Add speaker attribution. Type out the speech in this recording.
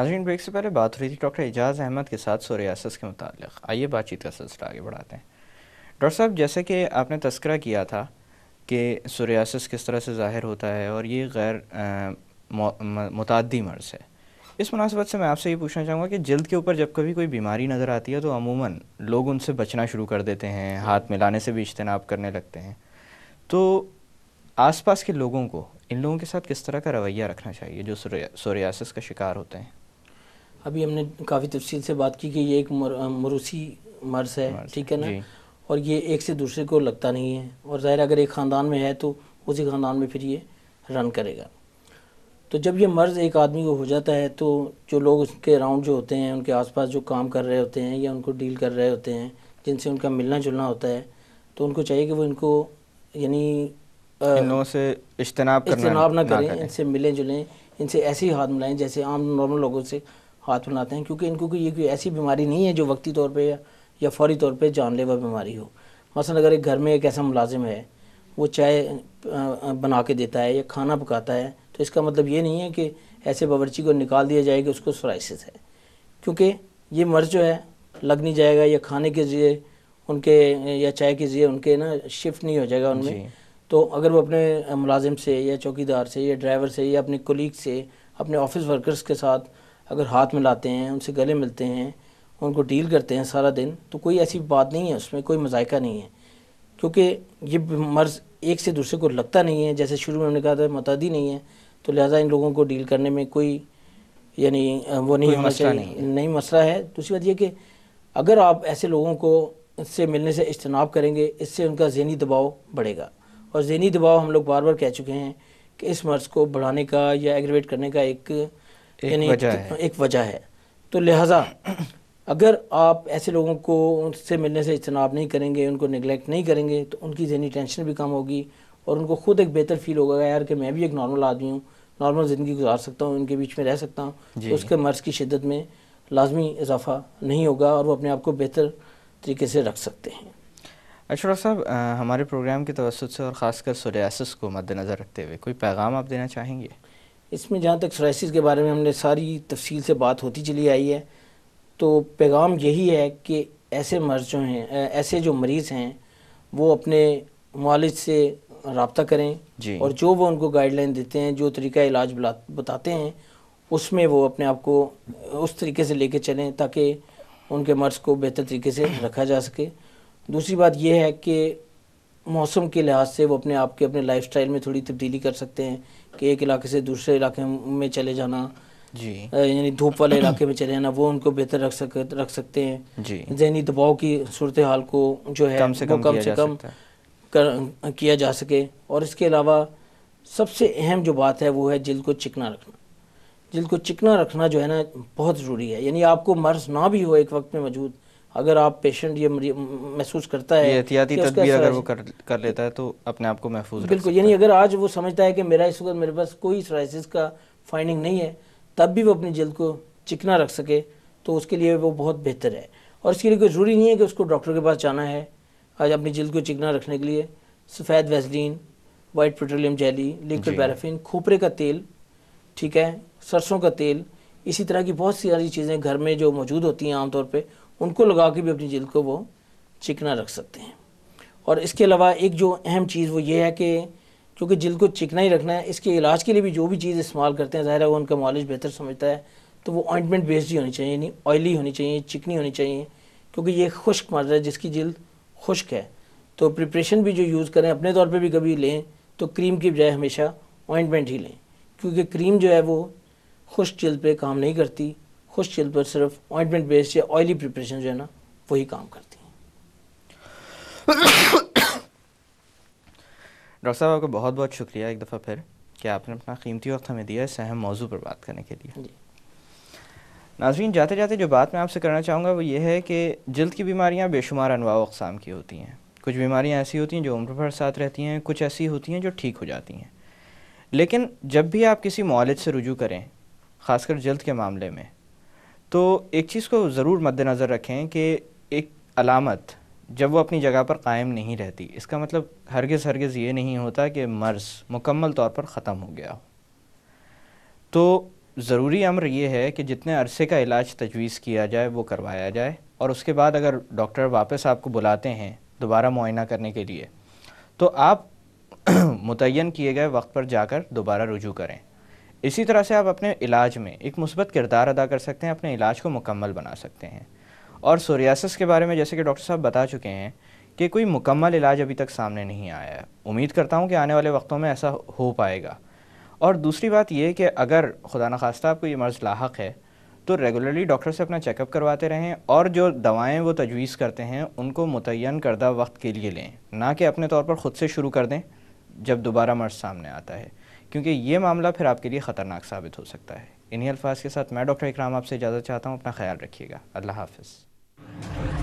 Speaker 1: नाजरीन ब्रेक से पहले बात हो रही थी डॉक्टर एजाज अहमद के साथ सोरियासिस के मतलब आइए बातचीत का सिलसिला आगे बढ़ाते हैं डॉक्टर साहब जैसे कि आपने तस्करा किया था कि सोरियासिस किस तरह से ज़ाहिर होता है और ये गैर मतदी मर्ज़ है इस मुनासबत से मैं आपसे ये पूछना चाहूँगा कि जल्द के ऊपर जब कभी कोई बीमारी नज़र आती है तो अमूमन लोग उनसे बचना शुरू कर देते हैं हाथ मिलाने से भी इजतनाब करने लगते हैं तो आसपास के लोगों को इन लोगों के साथ किस तरह का रवैया रखना चाहिए जो सोरियासिस का शिकार होते हैं
Speaker 2: अभी हमने काफ़ी तफसील से बात की कि ये एक मरूसी मर्ज़ है ठीक है ना और ये एक से दूसरे को लगता नहीं है और ज़ाहिर अगर एक ख़ानदान में है तो उसी ख़ानदान में फिर ये रन करेगा तो जब ये मर्ज़ एक आदमी को हो जाता है तो जो लोग उसके अराउंड जो होते हैं उनके आसपास जो काम कर रहे होते हैं या उनको डील कर रहे होते हैं जिनसे उनका मिलना जुलना होता है तो उनको चाहिए कि वो इनको यानी से
Speaker 1: इज्तनाब इज्तनाब ना करें, ना करें
Speaker 2: इनसे मिलें जुलें इनसे ऐसे ही हाथ मिलाएं जैसे आम नॉर्मल लोगों से हाथ मिलाते हैं क्योंकि इनको ये कोई ऐसी बीमारी नहीं है जो वक्ती तौर पर या फौरी तौर पर जानलेवा बीमारी हो मसल अगर एक घर में एक ऐसा मुलाजिम है वो चाय बना के देता है या खाना पकाता है तो इसका मतलब ये नहीं है कि ऐसे बावरची को निकाल दिया जाएगा उसको सराइसिस है क्योंकि ये मर्ज जो है लग नहीं जाएगा या खाने के ज़रिए उनके या चाय के ज़रिए उनके ना शिफ्ट नहीं हो जाएगा उनमें तो अगर वो अपने मुलाजिम से या चौकीदार से या ड्राइवर से या अपने कोलीग से अपने ऑफिस वर्कर्स के साथ अगर हाथ मिलाते हैं उनसे गले मिलते हैं उनको डील करते हैं सारा दिन तो कोई ऐसी बात नहीं है उसमें कोई मजायका नहीं है क्योंकि ये मर्ज़ एक से दूसरे को लगता नहीं है जैसे शुरू में हमने कहा था मतदी नहीं है तो लिहाजा इन लोगों को डील करने में कोई यानी वो नहीं मसला नहीं, नहीं मसला है दूसरी बात यह कि अगर आप ऐसे लोगों को इससे मिलने से इज्तनाब करेंगे इससे उनका जहनी दबाव बढ़ेगा और जहनी दबाव हम लोग बार बार कह चुके हैं कि इस मर्ज़ को बढ़ाने का या एग्रेवेट करने का एक एक वजह तो है एक वजह है तो लिहाजा अगर आप ऐसे लोगों को उनसे मिलने से इजनाब नहीं करेंगे उनको निगलेक्ट नहीं करेंगे तो उनकी जहनी टेंशन भी कम होगी और उनको ख़ुद एक बेहतर फील होगा यार कि मैं भी एक नॉर्मल आदमी हूँ नॉर्मल ज़िंदगी गुजार सकता हूँ उनके बीच में रह सकता हूँ तो उसके मर्ज़ की शिदत में लाजमी इजाफा नहीं होगा और वो अपने आप को बेहतर तरीके से रख सकते हैं
Speaker 1: अशरफ साहब हमारे प्रोग्राम के तवसत से और ख़ासकर सोलियासिस को मद्दनज़र रखते हुए कोई पैगाम आप देना चाहेंगे इसमें जहाँ तक सोराइसिस के बारे में हमने सारी तफसील से बात होती चली आई है
Speaker 2: तो पैगाम यही है कि ऐसे मर्ज जो हैं ऐसे जो मरीज़ हैं वो अपने मालिज से रबता करें और जो वो उनको गाइडलाइन देते हैं जो तरीका इलाज बताते हैं उसमें वो अपने आप को उस तरीके से लेके चलें ताकि उनके मर्ज़ को बेहतर तरीके से रखा जा सके दूसरी बात यह है कि मौसम के लिहाज से वो अपने आप के अपने लाइफ में थोड़ी तब्दीली कर सकते हैं कि एक इलाके से दूसरे इलाके में चले जाना जी यानी धूप वाले इलाके में चले जाना वो उनको बेहतर रख सक रख सकते हैं जी जहनी दबाव की सूरत हाल को जो है कम से कम, कम से कम कर, किया जा सके और इसके अलावा सबसे अहम जो बात है वो है जिल को चिकना रखना जिल को चिकना रखना जो है ना बहुत ज़रूरी है यानी आपको मर्ज ना भी हो एक वक्त में मौजूद अगर आप पेशेंट ये महसूस करता है एहतियाती तदबीर अगर वो
Speaker 1: कर, कर लेता है तो अपने आप को महफूज बिल्कुल
Speaker 2: यानी अगर आज वो समझता है कि मेरा इस वक्त मेरे पास कोई सराइसिस का फाइंडिंग नहीं है तब भी वो अपनी जल्द को चिकना रख सके तो उसके लिए वो बहुत बेहतर है और इसके लिए कोई ज़रूरी नहीं है कि उसको डॉक्टर के पास जाना है आज अपनी जल्द को चिकना रखने के लिए सफ़ेद Vaseline white petroleum jelly liquid paraffin खोपरे का तेल ठीक है सरसों का तेल इसी तरह की बहुत सी सारी चीज़ें घर में जो मौजूद होती हैं आमतौर पर उनको लगा के भी अपनी जल्द को वो चिकना रख सकते हैं और इसके अलावा एक जो अहम चीज़ वो ये है कि क्योंकि जिल्द को चिकना ही रखना है इसके इलाज के लिए भी जो भी चीज़ इस्तेमाल करते हैं ज़ाहिर है वो उनका मालिश बेहतर समझता है तो वो ऑइंटमेंट बेस्ड ही होनी चाहिए यानी ऑयली होनी चाहिए चिकनी होनी चाहिए क्योंकि ये खुश्क मर्ज है जिसकी जल्द खुश्क है तो प्रिपरेशन भी जो यूज़ करें अपने तौर पर भी कभी लें तो क्रीम की बजाय हमेशा ऑइंटमेंट ही लें क्योंकि क्रीम जो है वो खुश्क जल्द पर काम नहीं करती खुश खुश्किल पर सिर्फ ऑइंटमेंट बेस्ड या ऑयली प्रिपरेशन जो है ना वही काम करती हैं
Speaker 1: डॉक्टर साहब आपका बहुत बहुत शुक्रिया एक दफ़ा फिर कि आपने अपना कीमती वक्त हमें दिया इस अहम मौजू पर बात करने के लिए नाजरीन जाते जाते जो बात मैं आपसे करना चाहूँगा वो ये है कि जल्द की बीमारियाँ बेशुमार अनवा अकसाम की होती हैं कुछ बीमारियाँ ऐसी होती हैं जो उम्र भर साथ रहती हैं कुछ ऐसी होती हैं जो ठीक हो जाती हैं लेकिन जब भी आप किसी मॉलज से रुजू करें ख़ासकर जल्द के मामले में तो एक चीज़ को ज़रूर मद्दनज़र रखें कि एक अलामत जब वो अपनी जगह पर कायम नहीं रहती इसका मतलब हरगज़ हरगज़ ये नहीं होता कि मर्ज़ मुकम्मल तौर पर ख़त्म हो गया हो तो ज़रूरी अमर ये है कि जितने अरसे का इलाज तजवीज़ किया जाए वो करवाया जाए और उसके बाद अगर डॉक्टर वापस आपको बुलाते हैं दोबारा मुआयना करने के लिए तो आप मुतन किए गए वक्त पर जाकर दोबारा रुजू करें इसी तरह से आप अपने इलाज में एक मुस्बत किरदार अदा कर सकते हैं अपने इलाज को मुकम्मल बना सकते हैं और सोरियासिस के बारे में जैसे कि डॉक्टर साहब बता चुके हैं कि कोई मुकम्मल इलाज अभी तक सामने नहीं आया है उम्मीद करता हूँ कि आने वाले वक्तों में ऐसा हो पाएगा और दूसरी बात यह कि अगर खुदा न खास्ता आपको ये मर्ज़ लाक है तो रेगुलरली डॉक्टर से अपना चेकअप करवाते रहें और जो दवाएं वो तजवीज़ करते हैं उनको मुतन करदा वक्त के लिए लें ना कि अपने तौर पर ख़ुद से शुरू कर दें जब दोबारा मर्ज़ सामने आता है क्योंकि ये मामला फिर आपके लिए ख़तरनाक साबित हो सकता है इन्हीं अल्फाज के साथ मैं डॉक्टर इकराम आपसे इजाज़त चाहता हूँ अपना ख्याल रखिएगा अल्लाह हाफिज़